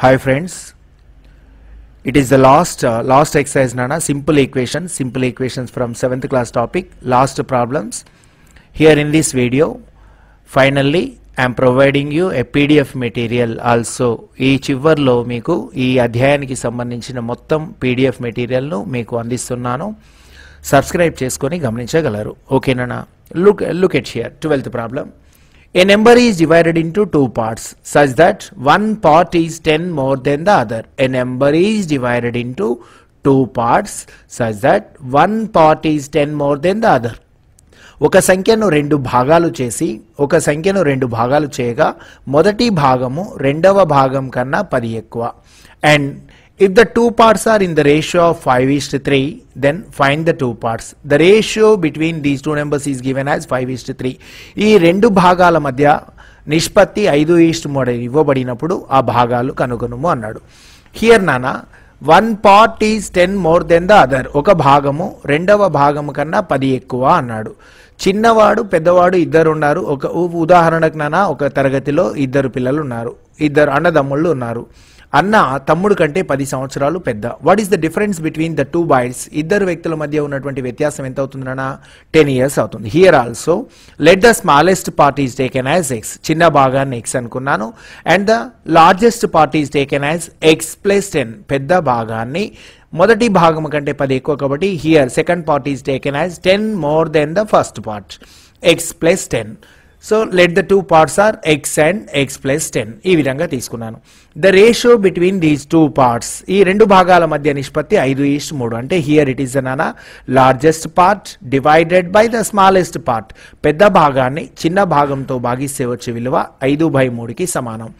Hi friends it is the last last exercise నాన్న simple equations simple equations from seventh class topic last problems here in this video finally I'm providing you a PDF material also ఈ చివర్లో మీకు ఈ అధ్యాయానికి సంబంధించిన మొత్తం PDF మెటీరియల్ను మీకు అందిస్తున్నాను సబ్స్క్రైబ్ చేసుకొని గమనించగలరు ఓకేనా look look at sheer twelfth problem A number is divided into two parts such that one part is 10 more than the other. A number is divided into two parts such that one part is 10 more than the other. ఒక సంఖ్యను రెండు భాగాలు చేసి ఒక సంఖ్యను రెండు భాగాలు చేయగా మొదటి భాగము రెండవ భాగం కన్నా పది ఎక్కువ and If the two parts are in the ratio of 5 is to 3, then find the two parts. The ratio between these two numbers is given as 5 is to 3. ఈ రెండు భాగాల మధ్య నిష్పత్తి ఐదు ఈస్ట్ మూడు ఇవ్వబడినప్పుడు ఆ భాగాలు కనుగొనుము అన్నాడు హియర్ నానా one part is ten more than the other ఒక భాగము రెండవ భాగము కన్నా పది ఎక్కువ అన్నాడు చిన్నవాడు పెద్దవాడు ఇద్దరు ఉన్నారు ఒక ఉదాహరణకు నానా ఒక తరగతిలో ఇద్దరు పిల్లలు ఉన్నారు ఇద్దరు అన్నదమ్ముళ్ళు ఉన్నారు అన్న తమ్ముడు కంటే పది సంవత్సరాలు పెద్ద what is the difference between the two boys ఇద్దరు వ్యక్తుల మధ్య ఉన్నటువంటి వ్యత్యాసం ఎంత అవుతుందన్న టెన్ ఇయర్స్ అవుతుంది here also let the smallest part is taken as X చిన్న భాగాన్ని ఎక్స్ అనుకున్నాను and the largest part is taken as X plus ten పెద్ద భాగాన్ని మొదటి భాగం కంటే పది ఎక్కువ కాబట్టి here second part is taken as ten more than the first part X plus ten so let the two parts are X and X plus ten ఈ విధంగా తీసుకున్నాను the ratio between these two parts ఈ రెండు భాగాల మధ్య నిష్పత్తి ఐదు is to మూడు అంటే here it is an largest part divided by the smallest part పెద్ద భాగాన్ని చిన్న భాగంతో భాగిస్తే వచ్చే విలువ ఐదు బై మూడుకి సమానం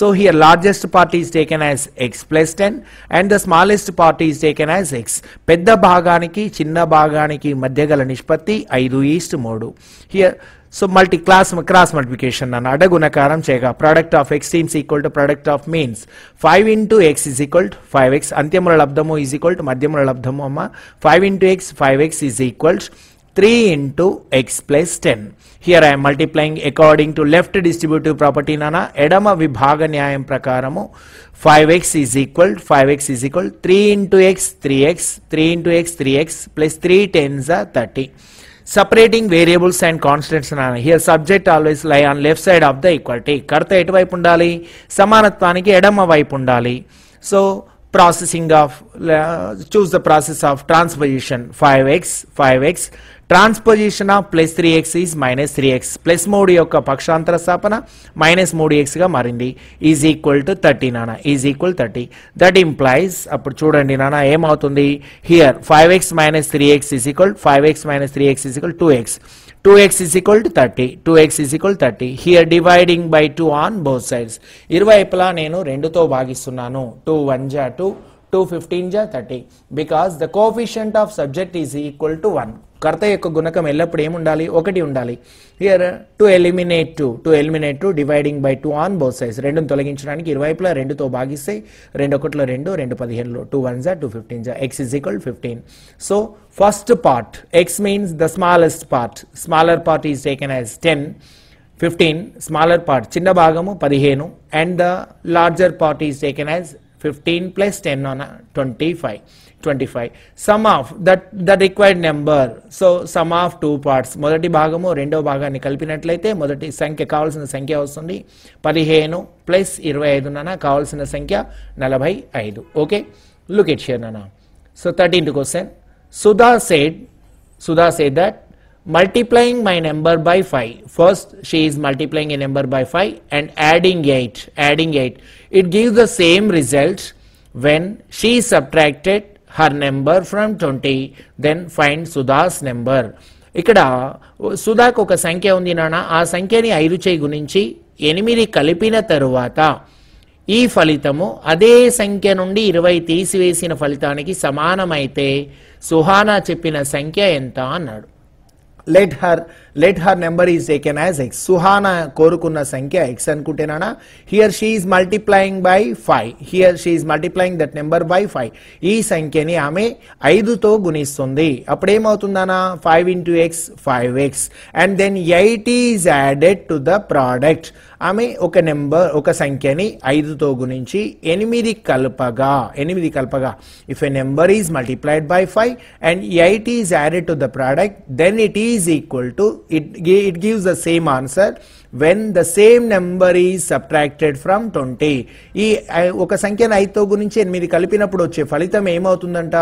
so here largest part is taken as X plus ten and the smallest part is taken as X పెద్ద భాగానికి చిన్న భాగానికి మధ్య గల నిష్పత్తి ఐదు ఈస్ట్ మూడు here so multi class cross multiplication అన్న అడగుణకారం చేయగా product of extremes equal to product of means five into X is equal to five X అంత్యముల లబ్ధము ఈజ్ ఈక్వల్ టు మధ్యముల లబ్ధము అమ్మ five into X five X is equal three into X plus ten here I'm multiplying according to left distributive property నాన్న ఎడమ విభాగ న్యాయం ప్రకారము five X is equal five X is equal three into X three X three into X three X plus three tens thirty separating variables and constants అన్నాను here subject always lie on left side of the equality కర్త ఎటువైపు ఉండాలి సమానత్వానికి ఎడమ వైపు ఉండాలి so processing of choose the process of transposition five X five X transposition of plus three X is minus three X plus మూడు యొక్క పక్షాంతర స్థాపన మైనస్ మూడు ఎక్స్గా మారింది ఈజ్ ఈక్వల్ టు థర్టీ నానా is equal thirty that implies అప్పుడు చూడండి నాన్న ఏమవుతుంది here five X minus three X is equal five X minus three X is equal two X X is equal to thirty two X is equal thirty here dividing by two on both sides ఇరువైపులా నేను రెండుతో భాగిస్తున్నాను two one జా two two fifteen జా 30 because the coefficient of subject is equal to 1 కర్త యొక్క గుణకం ఎల్లప్పుడు ఏముండాలి ఒకటి ఉండాలి here to eliminate two to eliminate two dividing by two on both సైజ్ రెండును తొలగించడానికి ఇరువైపులా రెండుతో భాగిస్తే రెండు ఒకటిలో రెండు రెండు పదిహేనులో టూ వన్ జా టూ ఫిఫ్టీన్ జా X is equal fifteen so first part X means the smallest part smaller part is taken as ten fifteen smaller part చిన్న భాగము పదిహేను and the larger part is taken as fifteen plus ten on twenty five 25 sum of that the required number so sum of two parts మొదటి భాగము రెండో భాగాన్ని కలిపినట్లయితే మొదటి సంఖ్య కావాల్సిన సంఖ్య వస్తుంది పదిహేను ప్లస్ ఇరవై ఐదున కావాల్సిన సంఖ్య నలభై ఐదు ఓకే లుక్ ఇట్ షేర్ నానా so thirteenth question Sudha said Sudha said that multiplying my number by 5 first she is multiplying a number by 5 and adding 8 adding 8 it gives the same result when she subtracted her number from 20 then find Sudha's number ఇక్కడ సుధాకు ఒక సంఖ్య ఉంది నాన్న ఆ సంఖ్యని ఐదు చేయి గుణించి ఎనిమిది కలిపిన తరువాత ఈ ఫలితము అదే సంఖ్య నుండి ఇరవై తీసివేసిన ఫలితానికి సమానమైతే సుహానా చెప్పిన సంఖ్య ఎంత అన్నాడు let her let her number is taken as X Suhana కోరుకున్న సంఖ్య ఎక్స్ అనుకుంటేనా here she is multiplying by five here she is that number by five ఈ సంఖ్యని ఆమె ఐదుతో గుణిస్తుంది అప్పుడేమవుతుందనా five into X five X and then eight is added to the product ఆమె ఒక నెంబర్ ఒక సంఖ్యని ఐదుతో గుణించి ఎనిమిది కలపగా ఎనిమిది కలపగా if a number is multiplied by five and eight is added to the product then it is equal to it, it gives the same answer when the same number is subtracted from 20 ఈ ఒక సంఖ్యను ఐదుతో గురించి ఎనిమిది కలిపినప్పుడు వచ్చే ఫలితం ఏమవుతుందంట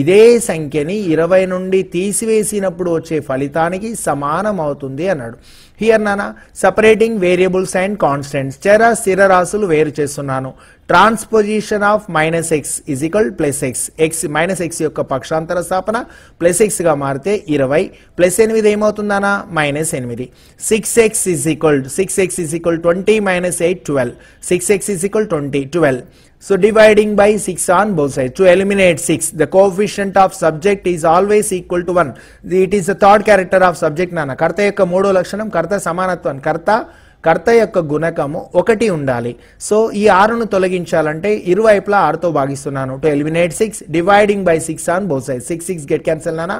ఇదే సంఖ్యని ఇరవై నుండి తీసివేసినప్పుడు వచ్చే ఫలితానికి సమానం అవుతుంది అన్నాడు హియర్ నానా సపరేటింగ్ వేరియబుల్స్ అండ్ కాన్స్టెంట్స్ చర స్థిర రాసులు వేరు చేస్తున్నాను transposition of minus X is equal plus X X minus X యొక్క పక్షాంతర స్థాపన ప్లస్ గా మారితే ఇరవై ప్లస్ ఎనిమిది ఏమవుతుందానా మైనస్ ఎనిమిది six X is equal six X is equal twenty minus eight twelve six X is equal twenty twelve so dividing by six on both side to eliminate six the coefficient of subject is always equal to one it is the third character of subject నాన్న కర్త యొక్క మూడో లక్షణం కర్త సమానత్వం కర్త కర్త యొక్క గుణకము ఒకటి ఉండాలి సో ఈ ఆరును తొలగించాలంటే ఇరువైపులా ఆరుతో భాగిస్తున్నాను to eliminate six dividing by six on both side six six get cancel నానా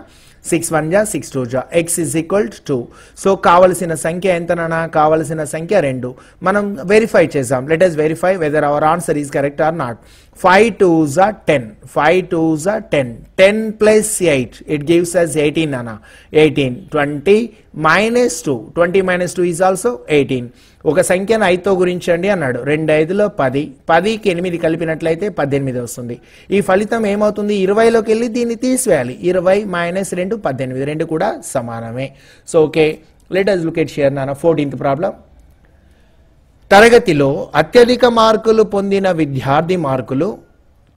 సిక్స్ వన్ జా సిక్స్ టూ జా X is equal two so కావలసిన సంఖ్య ఎంతనా కావలసిన సంఖ్య రెండు మనం వెరిఫై చేసాం let us verify whether our answer is correct or not 5 2s are 10. 5 2s are 10. 10 plus 8, it gives us 18, Nana. 18. 20 minus 2. 20 minus 2 is also 18. ఒక సంఖ్యను ఐదుతో గురించండి అన్నాడు రెండు ఐదులో పది పదికి ఎనిమిది కలిపినట్లయితే పద్దెనిమిది వస్తుంది ఈ ఫలితం ఏమవుతుంది ఇరవైలోకి వెళ్ళి దీన్ని తీసివేయాలి ఇరవై మైనస్ రెండు పద్దెనిమిది రెండు కూడా సమానమే so okay let us look at share నాన్న ఫోర్టీన్త్ ప్రాబ్లం తరగతిలో అత్యధిక మార్కులు పొందిన విద్యార్థి మార్కులు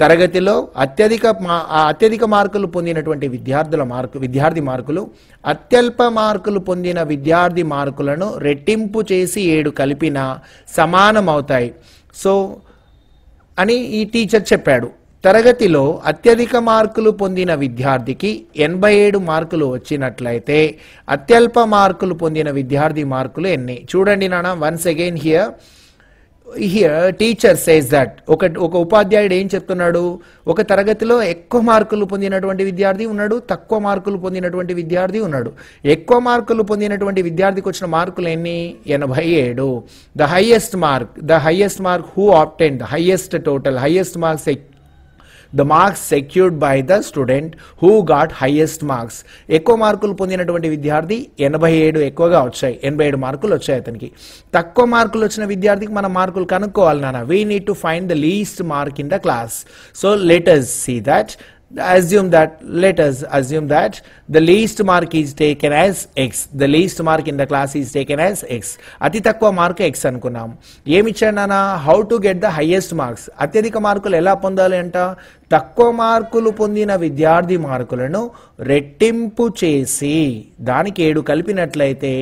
తరగతిలో అత్యధిక అత్యధిక మార్కులు పొందినటువంటి విద్యార్థుల మార్కు విద్యార్థి మార్కులు అత్యల్ప మార్కులు పొందిన విద్యార్థి మార్కులను రెట్టింపు చేసి ఏడు కలిపిన సమానమవుతాయి సో అని ఈ టీచర్ చెప్పాడు తరగతిలో అత్యధిక మార్కులు పొందిన విద్యార్థికి ఎనభై ఏడు మార్కులు వచ్చినట్లయితే అత్యల్ప మార్కులు పొందిన విద్యార్థి మార్కులు ఎన్ని చూడండి నాన్న once again here here teacher says that ఒక ఒక ఉపాధ్యాయుడు ఏం చెప్తున్నాడు ఒక తరగతిలో ఎక్కువ మార్కులు పొందినటువంటి విద్యార్థి ఉన్నాడు తక్కువ మార్కులు పొందినటువంటి విద్యార్థి ఉన్నాడు ఎక్కువ మార్కులు పొందినటువంటి విద్యార్థికి వచ్చిన మార్కులు ఎన్ని ఎనభై ఏడు the highest mark the highest mark who obtained the highest total highest marks the marks secured by the student who got highest marks ఎక్కువ మార్కులు పొందినటువంటి విద్యార్థి ఎనభై ఏడు ఎక్కువగా వచ్చాయి ఎనభై ఏడు మార్కులు వచ్చాయి అతనికి తక్కువ మార్కులు వచ్చిన విద్యార్థికి మన మార్కులు కనుక్కోవాలి నాన్న we need to find the least mark in the class so let us see that assume that let us assume that the least mark is taken as x the least mark in the class is taken as x అతి తక్కువ mark x అనుకున్నాం ఏమి ఇచ్చాడు how to get the highest marks అత్యధిక మార్కులు ఎలా పొందాలి అంట తక్కువ మార్కులు పొందిన విద్యార్థి మార్కులను రెట్టింపు చేసి దానికి ఏడు కలిపినట్లయితే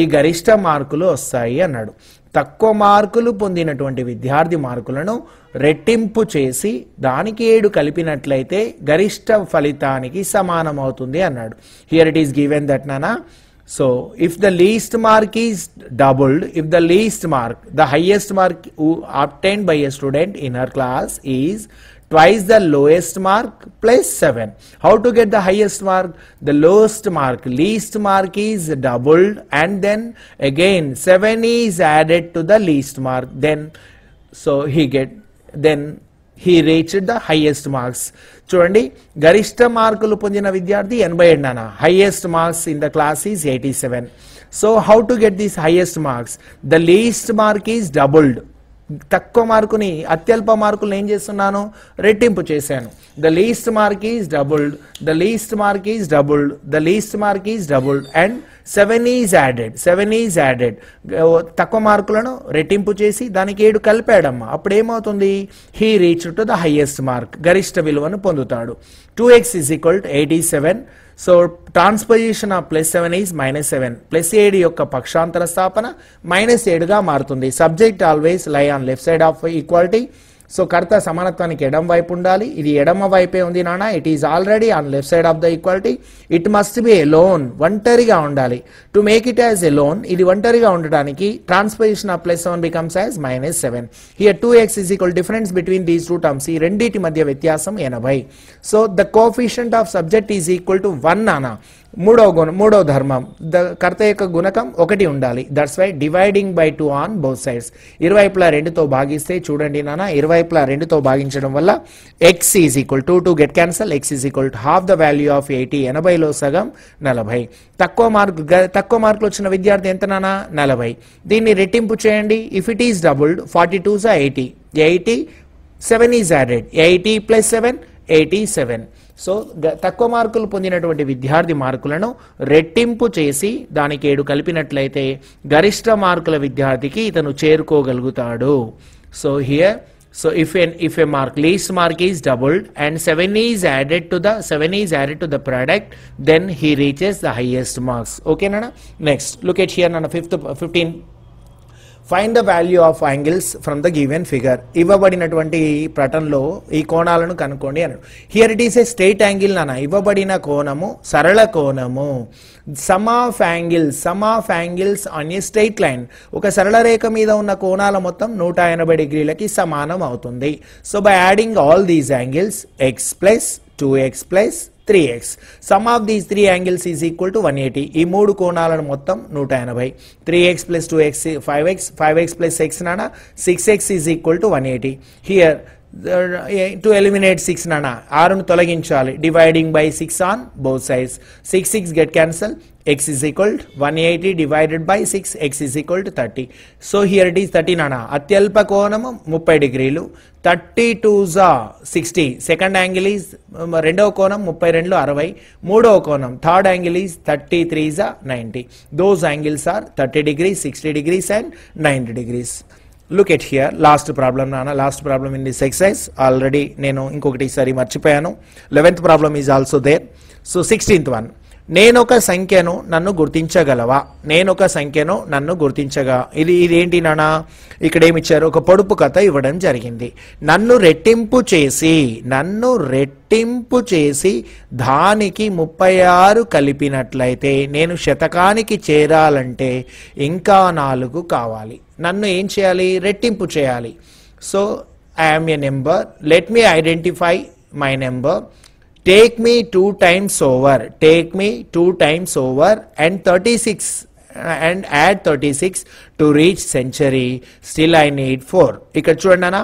ఈ గరిష్ట మార్కులు వస్తాయి అన్నాడు తక్కువ మార్కులు పొందినటువంటి విద్యార్థి మార్కులను రెట్టింపు చేసి దానికి ఏడు కలిపినట్లయితే గరిష్ట ఫలితానికి సమానమవుతుంది అన్నాడు here it is given that నానా so if the least mark is doubled if the least mark the highest mark obtained by a student in her class is twice the lowest mark plus 7. How to get the highest mark? The lowest mark, least mark is doubled and then again 7 is added to the least mark. Then so he get then he reached the highest marks చూడండి గరిష్ట మార్కులు పొందిన విద్యార్థి ఎనభై ఏడు నాన్న highest marks in the class is eighty seven so how to get this highest marks the least mark is doubled తక్కువ మార్కుని అత్యల్ప మార్కులు ఏం చేస్తున్నాను రెట్టింపు చేశాను the least mark is doubled the least mark is doubled the least mark is doubled and seven is added seven is added తక్కువ మార్కులను రెట్టింపు చేసి దానికి ఏడు కలిపాడమ్మా అప్పుడు ఏమవుతుంది he reach to the highest mark గరిష్ట విలువను పొందుతాడు two X is equal to eighty seven so transposition of plus seven is minus seven plus ఏడు యొక్క పక్షాంతర స్థాపన మైనస్ ఏడుగా మారుతుంది subject always lie on left side of equality so కర్త సమానత్వానికి ఎడం వైపు ఉండాలి ఇది ఎడమ వైపే ఉంది నాన్న it is already on left side of the equality it must be alone ఒంటరిగా ఉండాలి to make it as alone ఇది ఒంటరిగా ఉండడానికి transposition of plus seven becomes as minus seven here two X is equal difference between these two terms ఈ రెండింటి మధ్య వ్యత్యాసం ఎనభై so the coefficient of subject is equal to one నానా మూడవ గుణ మూడవ ధర్మం ద కర్త యొక్క గుణకం ఒకటి ఉండాలి that's why dividing by two on both sides ఇరువైపులా రెండుతో భాగిస్తే చూడండి నాన్న ఇరువైపులా రెండుతో భాగించడం వల్ల X is equal two two get cancel X is equal half the value of eighty ఎనభైలో సగం నలభై తక్కువ మార్కు తక్కువ మార్కులు వచ్చిన విద్యార్థి ఎంత నానా నలభై దీన్ని రెట్టింపు చేయండి if it is doubled forty two సా eighty eighty seven is added eighty plus seven eighty seven so తక్కువ మార్కులు పొందినటువంటి విద్యార్థి మార్కులను రెట్టింపు చేసి దానికి ఏడు కలిపినట్లయితే గరిష్ట మార్కుల విద్యార్థికి ఇతను చేరుకోగలుగుతాడు so here so if an if a mark least mark is doubled and seven is added to the seven is added to the product then he reaches the highest marks ఓకేనా నెక్స్ట్ లుకేట్ హియర్ నన్న fifth fifteen find the value of angles from the given figure ఇవ్వబడినటువంటి పటంలో ఈ కోణాలను కనుక్కోండి అన్నాడు here it is a straight angle నాన్న ఇవ్వబడిన కోణము సరళ కోణము sum of angles sum of angles on a straight line ఒక సరళ రేఖ మీద ఉన్న కోణాల మొత్తం నూట ఎనభై డిగ్రీలకి సమానం అవుతుంది so by adding all these angles x plus two x plus three x sum of three three angles equal equal 180 one eighty ఈ మూడు కోణాలను మొత్తం నూట ఎనభై three X plus two x five X five x plus x నానా six x is equal to one eighty here to eliminate six నాన్న ఆరును తొలగించాలి dividing by six on both sides six six get cancel X is equal one eighty divided by six x is equal to thirty so here it is thirty నాన్న అత్యల్ప కోణము ముప్పై డిగ్రీలు thirty two జా sixty second angle is రెండవ కోణం ముప్పై రెండు అరవై మూడవ కోణం third angle is thirty three జా ninety those angles are thirty degrees sixty degrees and ninety degrees look at here last problem నాన్న last problem in this exercise already నేను ఇంకొకటి ఈసారి మర్చిపోయాను eleventh problem is also there so sixteenth one నేనొక సంఖ్యను నన్ను గుర్తించగలవా నేనొక సంఖ్యను నన్ను గుర్తించగా ఇది ఇదేంటి నానా ఇచ్చారు ఒక పొడుపు కథ ఇవ్వడం జరిగింది నన్ను రెట్టింపు చేసి నన్ను రెట్టింపు చేసి దానికి ముప్పై ఆరు కలిపినట్లయితే నేను శతకానికి చేరాలంటే ఇంకా నాలుగు కావాలి నన్ను ఏం చేయాలి రెట్టింపు చేయాలి so I am a number let me identify my number take me two times over take me two times over and thirty six and add thirty six to reach century still I need four ఇక్కడ చూడండి అన్న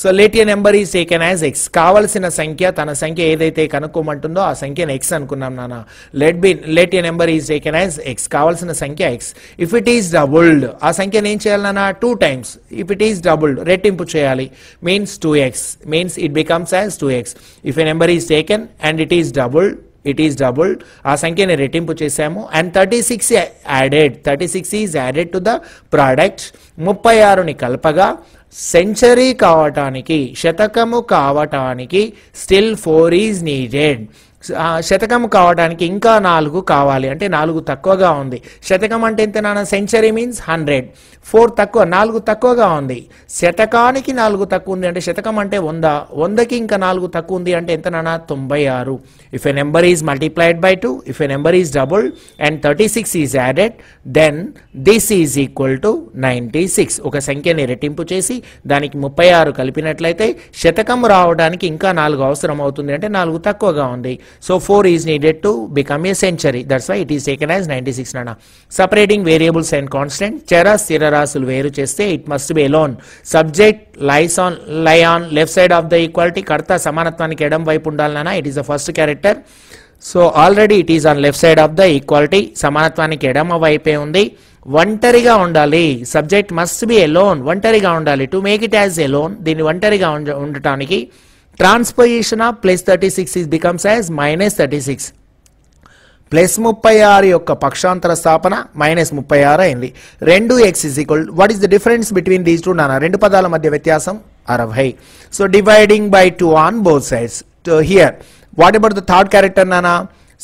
so let an number is taken as x కావలసిన సంఖ్య తన సంఖ్య ఏదైతే కనుక్కోమంటుందో ఆ సంఖ్యను ఎక్స్ అనుకున్నాం నాన్న let be let a number is taken as x కావలసిన సంఖ్య x if it is doubled ఆ సంఖ్యను ఏం చేయాలి నాన్న two times if it is doubled రెట్టింపు చేయాలి means two x means it becomes as two x if a number is taken and it is doubled it is doubled ఆ సంఖ్యని రెట్టింపు చేశాము and thirty six added thirty six is added to the product ముప్పై ఆరుని కలపగా century కావటానికి శతకము కావటానికి still four is needed శతకం కావడానికి ఇంకా నాలుగు కావాలి అంటే నాలుగు తక్కువగా ఉంది శతకం అంటే ఎంత నాన్న సెంచరీ మీన్స్ హండ్రెడ్ ఫోర్ తక్కువ నాలుగు తక్కువగా ఉంది శతకానికి నాలుగు తక్కువ ఉంది అంటే శతకం అంటే వంద వందకి ఇంకా నాలుగు తక్కువ ఉంది అంటే ఎంత నాన్న తొంభై ఆరు if a number is multiplied by two if a number is double and thirty six is added then this is equal to ninety six ఒక సంఖ్యని రెట్టింపు చేసి దానికి ముప్పై ఆరు కలిపినట్లయితే శతకం రావడానికి ఇంకా నాలుగు అవసరం అవుతుంది అంటే నాలుగు తక్కువగా ఉంది So 4 is needed to become a century. That's why it is taken as 96 nana. Separating variables and constant. Chera sirarasul veru cheste it must be alone. Subject lies on lie on left side of the equality. Karta samanatvaniki edam వైపు ఉండాలన్నా it is the first character so already it is on left side of the equality సమానత్వానికి ఎడమ వైపే ఉంది ఒంటరిగా ఉండాలి subject must be alone ఒంటరిగా ఉండాలి to make it as alone దీన్ని ఒంటరిగా ఉండటానికి transposition of plus thirty six is becomes as minus thirty six plus ముప్పై ఆరు యొక్క పక్షాంతర స్థాపన మైనస్ ముప్పై ఆరు అయింది రెండు x is equal what is the difference between these two నానా రెండు పదాల మధ్య వ్యత్యాసం అరవై so dividing by two on both sides here what about the third character నానా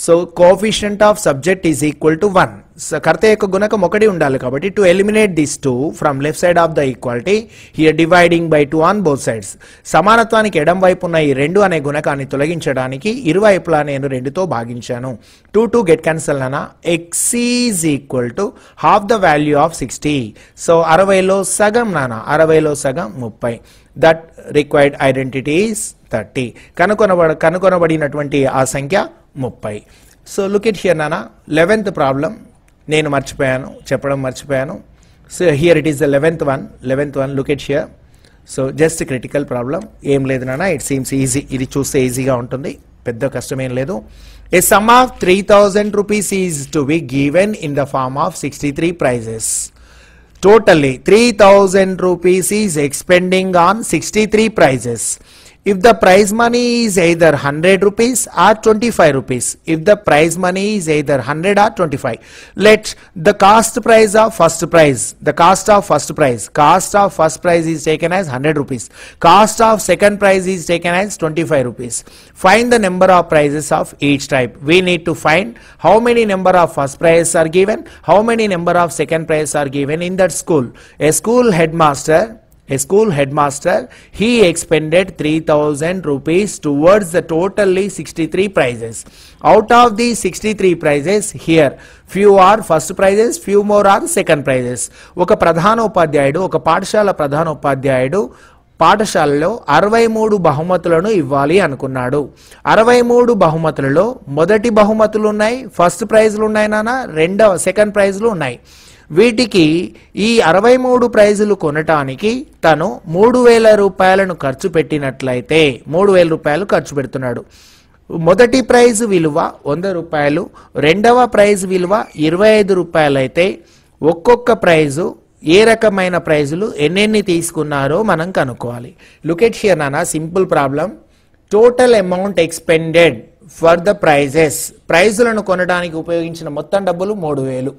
so coefficient of subject is equal to one కర్త యొక్క గుణకం ఒకటి ఉండాలి కాబట్టి to eliminate this two from left side of the equality here dividing by two on both sides సమానత్వానికి ఎడం వైపు ఉన్న ఈ రెండు అనే గుణకాన్ని తొలగించడానికి ఇరువైపులా నేను రెండుతో భాగించాను టూ టూ గెట్ క్యాన్సల్ అన్న x is equal to half the value of sixty so అరవైలో సగం నానా అరవైలో సగం ముప్పై that required identity is thirty కనుకొనబడ కనుకొనబడినటువంటి ఆ సంఖ్య ముప్పై సో లుక్ ఇట్ హియర్ నానా లెవెన్త్ ప్రాబ్లం నేను మర్చిపోయాను చెప్పడం మర్చిపోయాను so here it is the eleventh one eleventh one look at here so just critical problem ఏం లేదు నాన్న ఇట్ సీమ్స్ ఈజీ ఇది చూస్తే ఈజీగా ఉంటుంది పెద్ద కష్టమేం లేదు a sum of three thousand rupees is to be given in the form of sixty three prizes totally three thousand rupees is expending on sixty three prizes If the prize money is either 100 rupees or 25 rupees, if the prize money is either 100 or 25, let the cost price of first prize, the cost of first prize, cost of first prize is taken as 100 rupees, cost of second prize is taken as 25 rupees. Find the number of prizes of each type. We need to find how many number of first prizes are given, how many number of second prizes are given in that school. A school headmaster a school headmaster, he expended 3000 rupees towards the totally 63 prizes. Out of the 63 prizes here, few are first prizes, few more are second prizes. ఒక ప్రధానోపాధ్యాయుడు ఒక పాఠశాల ప్రధానోపాధ్యాయుడు పాఠశాలలో అరవై మూడు బహుమతులను ఇవ్వాలి అనుకున్నాడు అరవై మూడు బహుమతులలో మొదటి బహుమతులు ఉన్నాయి ఫస్ట్ ప్రైజ్లు ఉన్నాయి నాన్న రెండవ సెకండ్ ప్రైజ్లు ఉన్నాయి వీటికి ఈ అరవై మూడు ప్రైజులు కొనటానికి తను మూడు వేల రూపాయలను ఖర్చు పెట్టినట్లయితే మూడు వేల రూపాయలు ఖర్చు పెడుతున్నాడు మొదటి ప్రైజ్ విలువ వంద రూపాయలు రెండవ ప్రైజ్ విలువ ఇరవై ఐదు రూపాయలైతే ఒక్కొక్క ప్రైజు ఏ రకమైన ప్రైజులు ఎన్నెన్ని తీసుకున్నారో మనం కనుక్కోవాలి లుకెట్ షియర్ నానా simple problem total amount expended for the prizes ప్రైజులను కొనడానికి ఉపయోగించిన మొత్తం డబ్బులు మూడు వేలు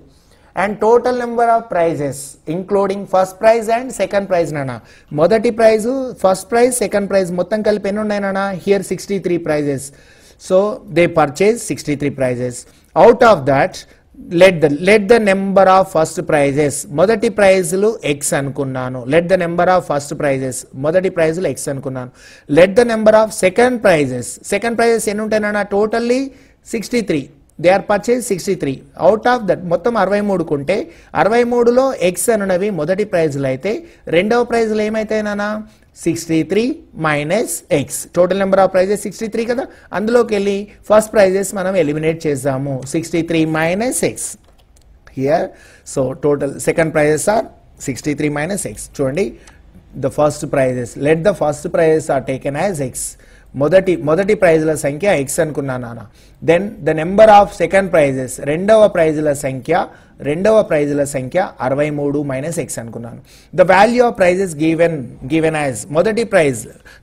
and total number of prizes including first prize and second prize నాన్న మొదటి prize first prize second prize మొత్తం కలిపి ఎన్ని ఉన్నాయి నాన్న here sixty three prizes so they purchase sixty three prizes out of that let the let the number of first prizes మొదటి ప్రైజులు x అనుకున్నాను let the number of first prizes మొదటి ప్రైజులు ఎక్స్ అనుకున్నాను let the number of second prizes second prizes ఎన్ని ఉంటాయి నాన్న totally sixty three they are purchase sixty three out of that మొత్తం అరవై మూడు కొంటే అరవై మూడులో ఎక్స్ అనేవి మొదటి ప్రైజ్లు అయితే రెండవ ప్రైజ్లు ఏమైతే నానా sixty three minus x total number of prizes sixty three కదా అందులోకి వెళ్ళి ఫస్ట్ ప్రైజెస్ మనం ఎలిమినేట్ చేద్దాము sixty three minus x here so total second prizes are sixty three minus x చూడండి the first prizes let the first prizes are taken as x మొదటి మొదటి ప్రైజ్ల సంఖ్య ఎక్స్ అనుకున్నా నాన్న then the number of second prizes రెండవ ప్రైజుల సంఖ్య రెండవ ప్రైజుల సంఖ్య అరవై మూడు మైనస్ ఎక్స్ అనుకున్నాను the value of prizes given given as మొదటి prize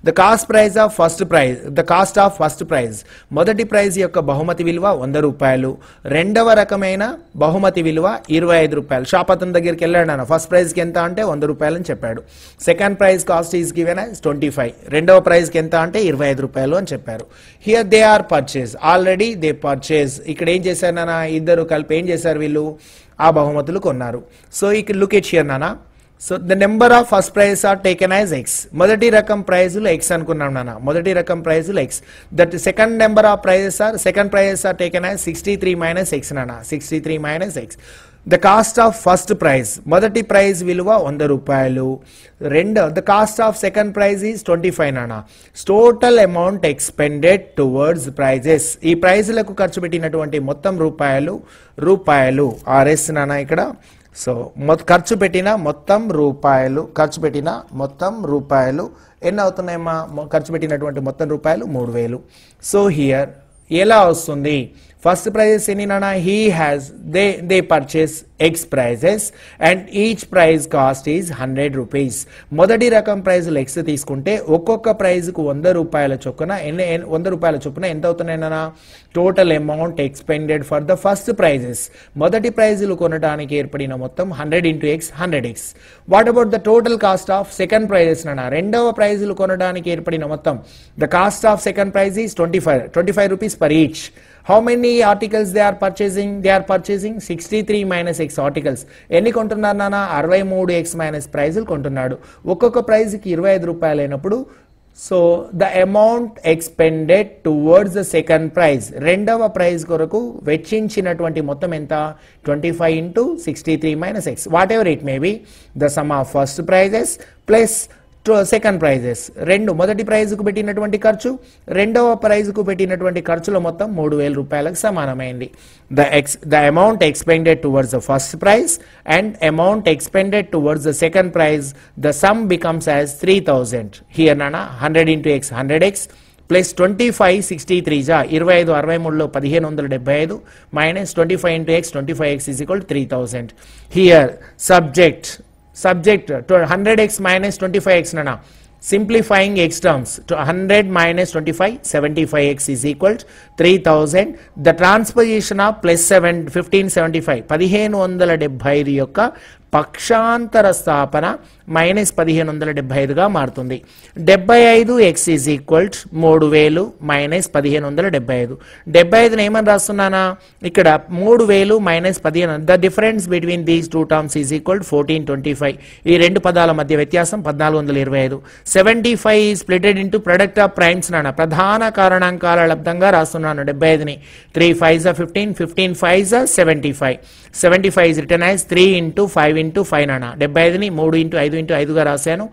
the cost prize of first prize the cost of first prize మొదటి ప్రైజ్ యొక్క బహుమతి విలువ వంద రూపాయలు రెండవ రకమైన బహుమతి విలువ ఇరవై ఐదు రూపాయలు షాప్ అతని దగ్గరికి వెళ్ళాడు అన్న ఫస్ట్ ప్రైజ్కి ఎంత అంటే వంద రూపాయలు అని చెప్పాడు second prize cost is given as twenty five రెండవ ప్రైజ్కి ఎంత అంటే ఇరవై ఐదు రూపాయలు అని చెప్పారు here they are purchase already already they purchase ఇక్కడ ఏం చేశారు నానా ఇద్దరు కలిపి ఏం చేశారు వీళ్ళు ఆ బహుమతులు కొన్నారు సో ఇక్కడ లుక్ ఎట్ షియర్ నానా so the number of first prize are taken as x మొదటి రకం ప్రైజులు ఎక్స్ అనుకున్నాం నాన్న మొదటి రకం ప్రైజులు x that second number of prizes are second prizes are taken as sixty three minus x నాన్న sixty three minus x the cost of first prize మొదటి ప్రైజ్ విలువ వంద రూపాయలు రెండు the cost of second prize is twenty five నానా total amount expended towards prizes ఈ ప్రైజ్లకు ఖర్చు పెట్టినటువంటి మొత్తం రూపాయలు రూపాయలు ఆర్ఎస్ నానా ఇక్కడ సో ఖర్చు పెట్టిన మొత్తం రూపాయలు ఖర్చు పెట్టిన మొత్తం రూపాయలు ఎన్ని అవుతున్నాయమ్మా ఖర్చు పెట్టినటువంటి మొత్తం రూపాయలు మూడు వేలు సో హియర్ ఎలా వస్తుంది First prize Seninana he has, they, they purchase x prizes and each prize cost is hundred rupees మొదటి రకం ప్రైజ్ లెక్స్ తీసుకుంటే ఒక్కొక్క ప్రైజ్కు వంద రూపాయల చొప్పున ఎన్ని వంద రూపాయల చొప్పున ఎంత అవుతున్నాయన్నా total amount expended for the first prizes మొదటి ప్రైజులు కొనడానికి ఏర్పడిన మొత్తం hundred into x hundred x what about the total cost of second prizes నాన్న రెండవ ప్రైజులు కొనడానికి ఏర్పడిన మొత్తం the cost of second prize is twenty five twenty five rupees per each how many articles they are purchasing they are purchasing sixty three minus six articles ఎన్ని కొంటున్నారు నాన్న అరవై మూడు ఎక్స్ మైనస్ ప్రైజులు కొంటున్నాడు ఒక్కొక్క ప్రైజ్కి ఇరవై ఐదు రూపాయలు అయినప్పుడు so the amount expended towards the second prize రెండవ ప్రైజ్ కొరకు వెచ్చించినటువంటి మొత్తం ఎంత twenty five into sixty three minus x whatever it may be the sum of first prizes plus second prizes రెండు మొదటి ప్రైజ్కు పెట్టినటువంటి ఖర్చు రెండవ ప్రైజ్కు పెట్టినటువంటి ఖర్చుల మొత్తం మూడు వేల రూపాయలకు సమానమైంది the x the amount expended towards the first prize and amount expended towards the second prize the sum becomes as three thousand here నానా hundred into x hundred x plus twenty five sixty three జా ఇరవై ఐదు అరవై మూడులో పదిహేను వందల డెబ్బై ఐదు minus twenty five into x twenty five X is equal three thousand here subject subject to 100x minus 25x nana simplifying x terms to 100 minus 25 75x is equal to 3000 the transposition of plus 7 1575 పదిహేను వందల డెబ్బై యొక్క పక్షాంతర స్థాపన minus పదిహేను వందల డెబ్బై ఐదుగా మారుతుంది డెబ్బై ఐదు ఎక్స్ ఈజ్ ఈక్వల్స్ మూడు వేలు మైనస్ పదిహేను వందల డెబ్బై ఐదు డెబ్బై ఐదుని ఏమని రాస్తున్నానా ఇక్కడ మూడు వేలు మైనస్ పదిహేను the difference between these two terms is equal fourteen twenty five ఈ రెండు పదాల మధ్య వ్యత్యాసం పద్నాలుగు వందల ఇరవై ఐదు seventy five splitted into product of primes నాన్న ప్రధాన కారణాంకాల లబ్ధంగా రాస్తున్నాను డెబ్బై ఐదుని three five fifteen fifteen five జా seventy five seventy five is return as three into five into five అన్న డెబ్బై ఐదుని మూడు ఇంటూ ఐదు ఇంటూ ఐదుగా రాశాను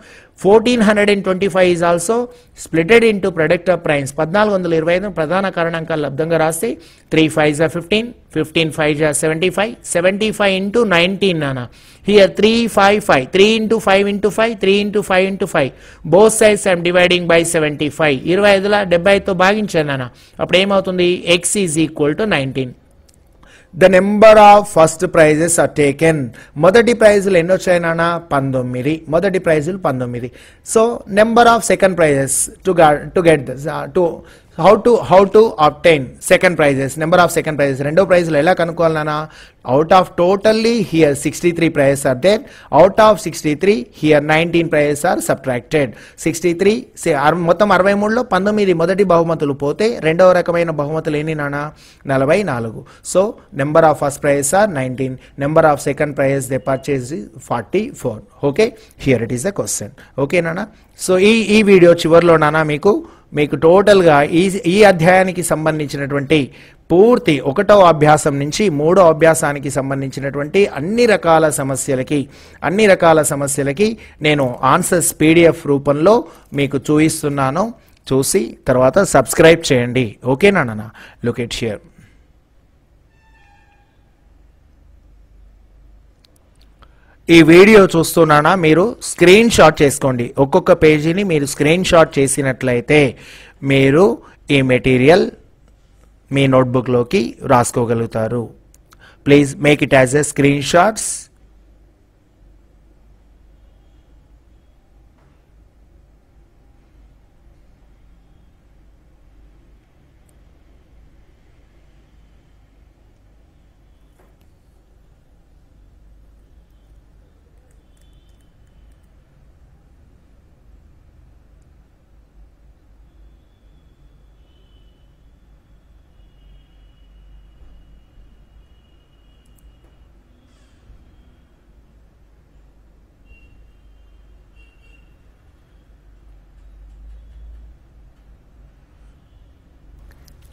fourteen hundred and twenty five is also splitted into product of primes పద్నాలుగు వందల ఇరవై ఐదు ప్రధాన కారణాంకాలు లబ్ధంగా రాస్తే త్రీ ఫైవ్ జా ఫిఫ్టీన్ ఫిఫ్టీన్ ఫైవ్ జా seventy five seventy five into nineteen అన్న here three five five three into five into five three into five into five both sides I'm dividing by seventy five ఇరవై ఐదులా డెబ్బై ఐదుతో భాగించాను అన్న అప్పుడు ఏమవుతుంది x is equal to nineteen the number of first prizes are taken. Mother D prize will end of China, Pandomiri. Mother D prize will Pandomiri. So, number of second prizes to, get this, uh, to how to how to obtain second prizes number of second prizes రెండో ప్రైజ్లు ఎలా కనుక్కోవాలన్నా out of totally here sixty three prizes are there out of sixty three here nineteen prizes are subtracted sixty three మొత్తం అరవై మూడులో పంతొమ్మిది మొదటి బహుమతులు పోతే రెండవ రకమైన బహుమతులు ఎన్ని నాన్న నలభై నాలుగు so number of first prizes are nineteen number of second prizes they purchase forty four okay here it is the question okay నాన్న సో ఈ ఈ వీడియో చివరిలో నాన్న మీకు మీకు టోటల్గా ఈ ఈ అధ్యాయానికి సంబంధించినటువంటి పూర్తి ఒకటో అభ్యాసం నుంచి మూడో అభ్యాసానికి సంబంధించినటువంటి అన్ని రకాల సమస్యలకి అన్ని రకాల సమస్యలకి నేను ఆన్సర్స్ పీడిఎఫ్ రూపంలో మీకు చూపిస్తున్నాను చూసి తర్వాత సబ్స్క్రైబ్ చేయండి ఓకేనా లుక్ లొకేట్ షేర్ ఈ వీడియో చూస్తున్నానా మీరు స్క్రీన్ షాట్ చేసుకోండి ఒక్కొక్క పేజీని మీరు స్క్రీన్ షాట్ చేసినట్లయితే మీరు ఈ మెటీరియల్ మీ నోట్బుక్లోకి రాసుకోగలుగుతారు please make it as a screen shots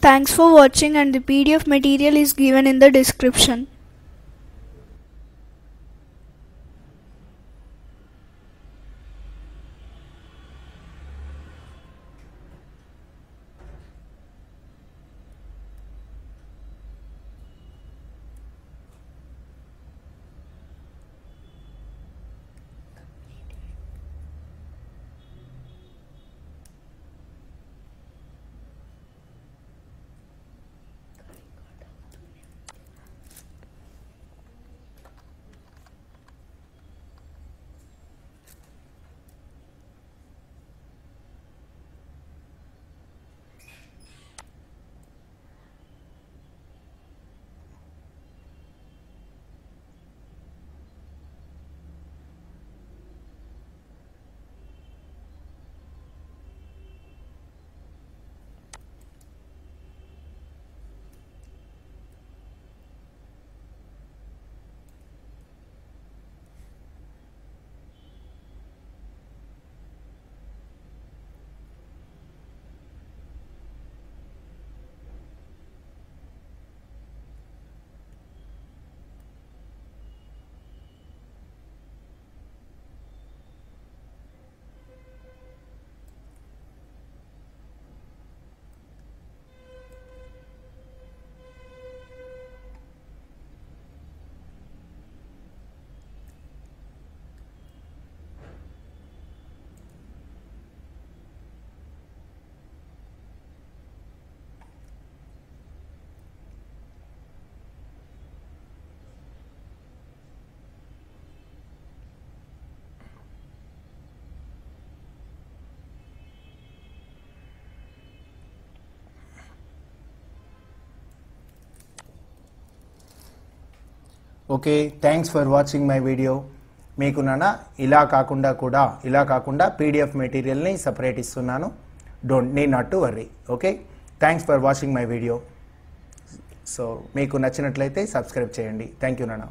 Thanks for watching and the PDF material is given in the description. Okay thanks for watching my video మీకు నాన్న ఇలా కాకుండా కూడా ఇలా కాకుండా పీడిఎఫ్ మెటీరియల్ని సపరేట్ ఇస్తున్నాను don't need not to worry okay thanks for watching my video so మీకు నచ్చినట్లయితే సబ్స్క్రైబ్ చేయండి థ్యాంక్ యూ నాన్న